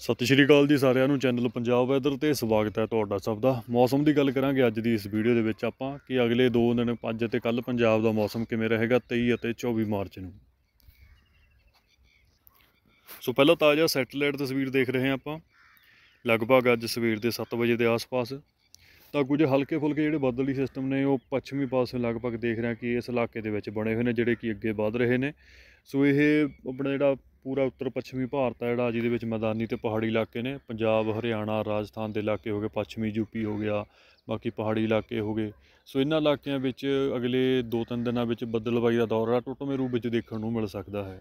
ਸਤਿ ਸ਼੍ਰੀ ਅਕਾਲ ਜੀ ਸਾਰਿਆਂ ਨੂੰ ਚੈਨਲ ਪੰਜਾਬ ਵੈਦਰ ਤੇ ਸਵਾਗਤ ਹੈ ਤੁਹਾਡਾ ਸਭ ਦਾ ਮੌਸਮ ਦੀ ਗੱਲ ਕਰਾਂਗੇ ਅੱਜ ਦੀ ਇਸ ਵੀਡੀਓ ਦੇ ਵਿੱਚ ਆਪਾਂ ਕਿ ਅਗਲੇ 2 ਦਿਨ 5 ਅਤੇ ਕੱਲ ਪੰਜਾਬ ਦਾ ਮੌਸਮ ਕਿਵੇਂ ਰਹੇਗਾ 23 ਅਤੇ 24 ਮਾਰਚ ਨੂੰ ਸੋ ਪਹਿਲਾਂ ਤਾਜ਼ਾ ਸੈਟੇਲਾਈਟ ਤਸਵੀਰ ਦੇਖ ਰਹੇ ਹਾਂ ਆਪਾਂ ਲਗਭਗ ਅੱਜ ਸਵੇਰ ਦੇ 7 ਵਜੇ ਦੇ ਆਸ-ਪਾਸ ਤਾਂ ਕੁਝ ਹਲਕੇ-ਫੁਲਕੇ ਜਿਹੜੇ ਬੱਦਲੀ ਸਿਸਟਮ ਨੇ ਉਹ ਪੱਛਮੀ ਪਾਸੇ ਲਗਭਗ ਦੇਖ ਰਹੇ ਹਾਂ ਕਿ ਇਸ ਇਲਾਕੇ ਦੇ ਵਿੱਚ ਬਣੇ ਹੋਏ ਨੇ ਜਿਹੜੇ ਕਿ ਅੱਗੇ ਵਧ ਰਹੇ ਨੇ ਸੋ ਇਹ ਆਪਣਾ ਜਿਹੜਾ ਪੂਰਾ ਉੱਤਰ ਪੱਛਮੀ ਭਾਰਤ ਆ ਜਿਹੜਾ ਜਿਹਦੇ ਵਿੱਚ ਮੈਦਾਨੀ ਤੇ ਪਹਾੜੀ ਇਲਾਕੇ ਨੇ ਪੰਜਾਬ ਹਰਿਆਣਾ ਰਾਜਸਥਾਨ ਦੇ ਇਲਾਕੇ ਹੋ ਗਏ ਪੱਛਮੀ ਯੂਪੀ ਹੋ ਗਿਆ ਬਾਕੀ ਪਹਾੜੀ ਇਲਾਕੇ ਹੋ ਗਏ ਸੋ ਇਹਨਾਂ ਇਲਾਕਿਆਂ ਵਿੱਚ ਅਗਲੇ 2-3 ਦਿਨਾਂ ਵਿੱਚ ਬੱਦਲਬਾਈ ਦਾ ਦੌਰ ਆ ਟੋਟਮੇ ਰੂਪ ਵਿੱਚ ਦੇਖਣ ਨੂੰ ਮਿਲ ਸਕਦਾ ਹੈ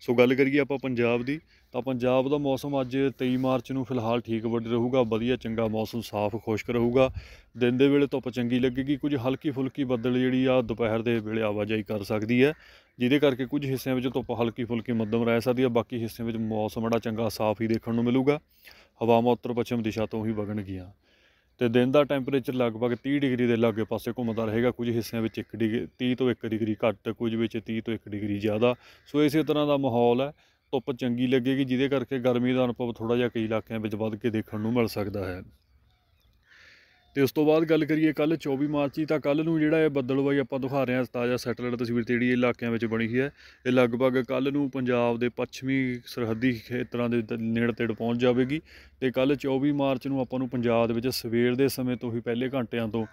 ਸੋ ਗੱਲ ਕਰੀਏ ਆਪਾਂ ਪੰਜਾਬ ਦੀ ਤਾਂ ਪੰਜਾਬ ਦਾ ਮੌਸਮ ਅੱਜ 23 ਮਾਰਚ ਨੂੰ ਫਿਲਹਾਲ ਠੀਕ ਵੱਡ ਰਹੂਗਾ ਵਧੀਆ ਚੰਗਾ ਮੌਸਮ ਸਾਫ਼ ਖੁਸ਼ਕ ਰਹੂਗਾ ਦਿਨ ਦੇ ਵੇਲੇ ਧੁੱਪ ਚੰਗੀ ਲੱਗੇਗੀ ਕੁਝ ਹਲਕੀ ਫੁਲਕੀ ਬੱਦਲ ਜਿਹੜੀ ਆ ਦੁਪਹਿਰ ਦੇ ਵੇਲੇ ਆਵਾਜਾਈ ਕਰ ਸਕਦੀ ਹੈ ਜਿਹਦੇ ਕਰਕੇ ਕੁਝ ਹਿੱਸਿਆਂ ਵਿੱਚ ਧੁੱਪ ਹਲਕੀ ਫੁਲਕੀ ਮੱਧਮ ਰਹਿ ਸਕਦੀ ਹੈ ਬਾਕੀ ਹਿੱਸਿਆਂ ਵਿੱਚ ਮੌਸਮ ਬੜਾ ਚੰਗਾ ਸਾਫ਼ ਹੀ ਦੇਖਣ ਨੂੰ ਮਿਲੂਗਾ ਹਵਾਵਾਂ ਉੱਤਰ ਪੱਛਮ ਦਿਸ਼ਾ ਤੋਂ ਹੀ ਵਗਣਗੀਆਂ ਤੇ ਦਿਨ ਦਾ ਟੈਂਪਰੇਚਰ ਲਗਭਗ 30 ਡਿਗਰੀ ਦੇ ਲਾਗੇ ਪਾਸੇ ਘੁੰਮਦਾ ਰਹੇਗਾ ਕੁਝ ਹਿੱਸਿਆਂ ਵਿੱਚ 1 ਡਿਗਰੀ 30 ਤੋਂ 1 ਡਿਗਰੀ ਘੱਟ ਕੁਝ ਵਿੱਚ 30 ਤੋਂ 1 ਡਿਗਰੀ ਜ਼ਿਆਦਾ ਸੋ ਇਸੇ ਤਰ੍ਹਾਂ ਦਾ ਮਾਹੌਲ ਹੈ ਧੁੱਪ ਚੰਗੀ ਲੱਗੇਗੀ ਜਿਹਦੇ ਕਰਕੇ ਗਰਮੀ ਦਾ ਅਨੁਭਵ ਥੋੜਾ ਜਿਹਾ ਕਈ ਇਲਾਕਿਆਂ ਵਿੱਚ ਵੱਧ ਕੇ ਦੇਖਣ ਨੂੰ ਮਿਲ ਸਕਦਾ ਹੈ ਤੇ ਉਸ ਤੋਂ ਬਾਅਦ ਗੱਲ ਕਰੀਏ ਕੱਲ 24 ਮਾਰਚ ਦੀ ਤਾਂ ਕੱਲ ਨੂੰ ਜਿਹੜਾ ਇਹ ਬੱਦਲਬਾਈ ਆਪਾਂ ਦਿਖਾ ਰਹੇ ਹਾਂ ਤਾਜ਼ਾ ਸੈਟੇਲਾਈਟ ਤਸਵੀਰ ਤੇ ਜਿਹੜੀ ਇਲਾਕਿਆਂ ਵਿੱਚ ਬਣੀ ਹੋਈ ਹੈ ਇਹ ਲਗਭਗ ਕੱਲ ਨੂੰ ਪੰਜਾਬ ਦੇ ਪੱਛਮੀ ਸਰਹੱਦੀ ਖੇਤਰਾਂ ਦੇ ਨੇੜੇ ਤੇੜ ਪਹੁੰਚ ਜਾਵੇਗੀ ਤੇ ਕੱਲ 24 ਮਾਰਚ ਨੂੰ ਆਪਾਂ ਨੂੰ ਪੰਜਾਬ ਦੇ ਵਿੱਚ ਸਵੇਰ ਦੇ ਸਮੇਂ ਤੋਂ ਹੀ ਪਹਿਲੇ ਘੰਟਿਆਂ ਤੋਂ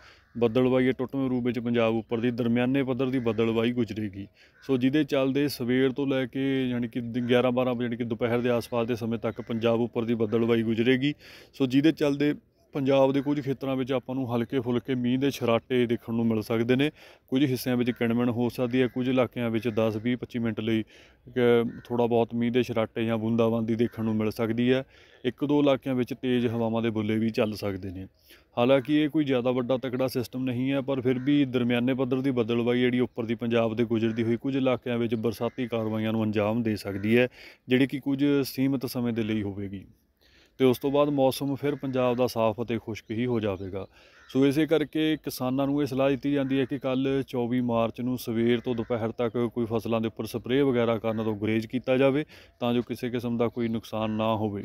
ਬੱਦਲਬਾਈ ਟੁੱਟਵੇਂ ਰੂਪ ਵਿੱਚ ਪੰਜਾਬ ਉੱਪਰ ਦੀ ਦਰਮਿਆਨੇ ਪੱਧਰ ਦੀ ਬੱਦਲਬਾਈ ਗੁਜ਼ਰੇਗੀ ਸੋ ਜਿਹਦੇ ਚੱਲਦੇ ਸਵੇਰ ਤੋਂ ਲੈ ਕੇ ਯਾਨੀ ਕਿ 11 12 ਵਜੇ ਯਾਨੀ ਕਿ ਦੁਪਹਿਰ ਦੇ ਆਸ-ਪਾਸ ਦੇ ਸਮੇਂ ਤੱਕ ਪੰਜਾਬ ਉੱਪਰ ਦੀ ਬੱਦਲਬਾਈ ਗੁਜ਼ਰੇਗੀ ਸੋ ਜਿਹਦੇ ਚੱਲਦੇ ਪੰਜਾਬ ਦੇ ਕੁਝ ਖੇਤਰਾਂ ਵਿੱਚ ਆਪਾਂ ਨੂੰ ਹਲਕੇ ਫੁਲਕੇ ਮੀਂਹ ਦੇ ਛਰਾਟੇ ਦੇਖਣ ਨੂੰ ਮਿਲ ਸਕਦੇ ਨੇ ਕੁਝ ਹਿੱਸਿਆਂ ਵਿੱਚ ਕਿਣਮਣ ਹੋ ਸਕਦੀ ਹੈ ਕੁਝ ਇਲਾਕਿਆਂ ਵਿੱਚ 10 20 25 ਮਿੰਟ ਲਈ ਥੋੜਾ ਬਹੁਤ ਮੀਂਹ ਦੇ ਛਰਾਟੇ ਜਾਂ ਬੂੰਦਾਬਾਂਦੀ ਦੇਖਣ ਨੂੰ ਮਿਲ ਸਕਦੀ ਹੈ ਇੱਕ ਦੋ ਇਲਾਕਿਆਂ ਵਿੱਚ ਤੇਜ਼ ਹਵਾਵਾਂ ਦੇ ਬੁੱਲੇ ਵੀ ਚੱਲ ਸਕਦੇ ਨੇ ਹਾਲਾਂਕਿ ਇਹ ਕੋਈ ਜ਼ਿਆਦਾ ਵੱਡਾ ਤਕੜਾ ਸਿਸਟਮ ਨਹੀਂ ਹੈ ਪਰ ਫਿਰ ਵੀ ਦਰਮਿਆਨੇ ਪੱਧਰ ਦੀ ਬਦਲਵਾਈ ਜਿਹੜੀ ਉੱਪਰ ਦੀ ਪੰਜਾਬ ਦੇ ਗੁਜਰਦੀ ਹੋਈ ਕੁਝ ਇਲਾਕਿਆਂ ਵਿੱਚ ਬਰਸਾਤੀ ਕਾਰਵਾਈਆਂ ਨੂੰ ਅੰਜਾਮ ਦੇ ਸਕਦੀ ਹੈ ਜਿਹੜੀ ਕਿ ਕੁਝ ਸੀਮਤ ਸਮੇਂ ਦੇ ਲਈ ਹੋਵੇਗੀ ਤੇ ਉਸ ਤੋਂ ਬਾਅਦ ਮੌਸਮ ਫਿਰ ਪੰਜਾਬ ਦਾ ਸਾਫ਼ ਅਤੇ ਖੁਸ਼ਕ ਹੀ ਹੋ ਜਾਵੇਗਾ ਸੋ ਇਸੇ ਕਰਕੇ ਕਿਸਾਨਾਂ ਨੂੰ ਇਹ ਸਲਾਹ ਦਿੱਤੀ ਜਾਂਦੀ ਹੈ ਕਿ ਕੱਲ 24 ਮਾਰਚ ਨੂੰ ਸਵੇਰ ਤੋਂ ਦੁਪਹਿਰ ਤੱਕ ਕੋਈ ਫਸਲਾਂ ਦੇ ਉੱਪਰ ਸਪਰੇਅ ਵਗੈਰਾ ਕਰਨ ਤੋਂ ਗੁਰੇਜ਼ ਕੀਤਾ ਜਾਵੇ ਤਾਂ ਜੋ ਕਿਸੇ ਕਿਸਮ ਦਾ ਕੋਈ ਨੁਕਸਾਨ ਨਾ ਹੋਵੇ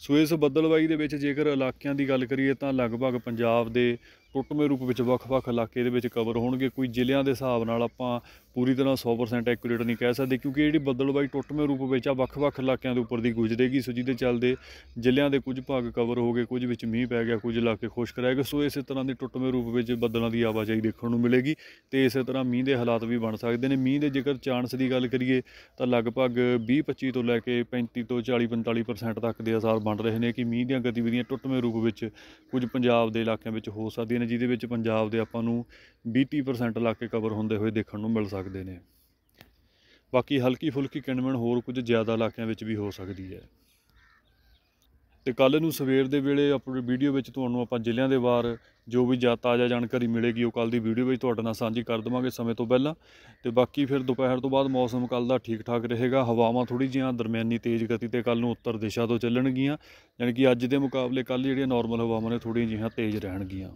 ਸੋ ਇਸ ਬੱਦਲਵਾਈ ਦੇ ਵਿੱਚ ਜੇਕਰ ਇਲਾਕਿਆਂ ਦੀ ਗੱਲ ਕਰੀਏ ਤਾਂ ਲਗਭਗ ਪੰਜਾਬ ਦੇ ਟੁੱਟਵੇਂ ਰੂਪ ਵਿੱਚ ਵੱਖ-ਵੱਖ ਇਲਾਕੇ ਦੇ ਵਿੱਚ ਕਵਰ ਹੋਣਗੇ ਕੋਈ ਜ਼ਿਲ੍ਹਿਆਂ ਦੇ ਹਿਸਾਬ ਨਾਲ ਆਪਾਂ ਪੂਰੀ ਤਰ੍ਹਾਂ 100% ਐਕੂਰੇਟ ਨਹੀਂ ਕਹਿ ਸਕਦੇ ਕਿਉਂਕਿ ਜਿਹੜੀ ਬੱਦਲਬਾਈ ਟੁੱਟਵੇਂ ਰੂਪ ਵਿੱਚ ਆ ਵੱਖ-ਵੱਖ ਇਲਾਕਿਆਂ ਦੇ ਉੱਪਰ ਦੀ ਗੁਜ਼ਰੇਗੀ ਸੋ ਜਿਹਦੇ ਚੱਲਦੇ ਜ਼ਿਲ੍ਹਿਆਂ ਦੇ ਕੁਝ ਭਾਗ ਕਵਰ ਹੋ ਗਏ ਕੁਝ ਵਿੱਚ ਮੀਂਹ ਪੈ ਗਿਆ ਕੁਝ ਇਲਾਕੇ ਖੁਸ਼ਕ ਰਹਿ ਗਏ ਸੋ ਇਸੇ ਤਰ੍ਹਾਂ ਦੀ ਟੁੱਟਵੇਂ ਰੂਪ ਵਿੱਚ ਬੱਦਲਾਂ ਦੀ ਆਵਾਜਾਈ ਦੇਖਣ ਨੂੰ ਮਿਲੇਗੀ ਤੇ ਇਸੇ ਤਰ੍ਹਾਂ ਮੀਂਹ ਦੇ ਹਾਲਾਤ ਵੀ ਬਣ ਸਕਦੇ ਨੇ ਮੀਂਹ ਦੇ ਜੇਕਰ ਚਾਂਸ ਦੀ ਗੱਲ ਕਰੀਏ ਤਾਂ ਲਗਭਗ 20-25 ਤੋਂ ਲੈ ਕੇ 35 ਤੋਂ 40-45% ਤੱਕ ਦੇ ਅਸਰ ਬਣ ਰਹੇ ਨੇ ਕਿ ਮੀਂਹ ਦੀਆਂ ਗਤੀਵਿਧੀਆਂ ਟੁੱਟਵੇਂ ਰੂਪ ਵਿੱਚ ਕੁਝ ਪੰਜਾਬ ਦੇ ਇਲਾਕਿਆਂ ਵਿੱਚ ਹੋ ਸਕਦੀ ਨੇ ਜਿਹਦੇ ਵਿੱਚ ਪੰਜਾਬ ਦੇ ਆਪਾਂ ਨੂੰ 20 ਲਾਕੇ ਇਲਾਕੇ ਕਵਰ ਹੁੰਦੇ ਹੋਏ ਦੇਖਣ ਨੂੰ ਮਿਲ ਸਕਦੇ ਨੇ ਬਾਕੀ ਹਲਕੀ ਫੁਲਕੀ ਕਿਣਮਣ ਹੋਰ ਕੁਝ ਜ਼ਿਆਦਾ ਇਲਾਕਿਆਂ ਵਿੱਚ ਵੀ ਹੋ ਸਕਦੀ ਹੈ ਤੇ ਕੱਲ ਨੂੰ ਸਵੇਰ ਦੇ ਵੇਲੇ ਆਪਣੀ ਵੀਡੀਓ ਵਿੱਚ ਤੁਹਾਨੂੰ ਆਪਾਂ ਜ਼ਿਲ੍ਹਿਆਂ ਦੇ ਬਾਰ ਜੋ ਵੀ ਜਾਂ ਤਾਜ਼ਾ ਜਾਣਕਾਰੀ ਮਿਲੇਗੀ ਉਹ ਕੱਲ ਦੀ ਵੀਡੀਓ ਵਿੱਚ ਤੁਹਾਡੇ ਨਾਲ ਸਾਂਝੀ ਕਰ ਦਵਾਂਗੇ ਸਮੇਂ ਤੋਂ ਪਹਿਲਾਂ ਤੇ ਬਾਕੀ ਫਿਰ ਦੁਪਹਿਰ ਤੋਂ ਬਾਅਦ ਮੌਸਮ ਕੱਲ ਦਾ ਠੀਕ ਠਾਕ ਰਹੇਗਾ ਹਵਾਵਾਂ ਥੋੜੀ ਜਿਹੀਆਂ ਦਰਮਿਆਨੀ ਤੇਜ਼ ਗਤੀ ਤੇ ਕੱਲ ਨੂੰ ਉੱਤਰ ਦਿਸ਼ਾ ਤੋਂ ਚੱਲਣਗੀਆਂ ਯਾਨੀ ਕਿ ਅੱਜ ਦੇ ਮੁਕਾਬਲੇ ਕੱਲ ਜਿਹੜੀਆਂ ਨਾਰਮਲ ਹਵਾਵਾਂ ਨੇ ਥੋੜੀਆਂ ਜਿਹੀਆਂ ਤੇਜ਼ ਰਹਿਣਗੀਆਂ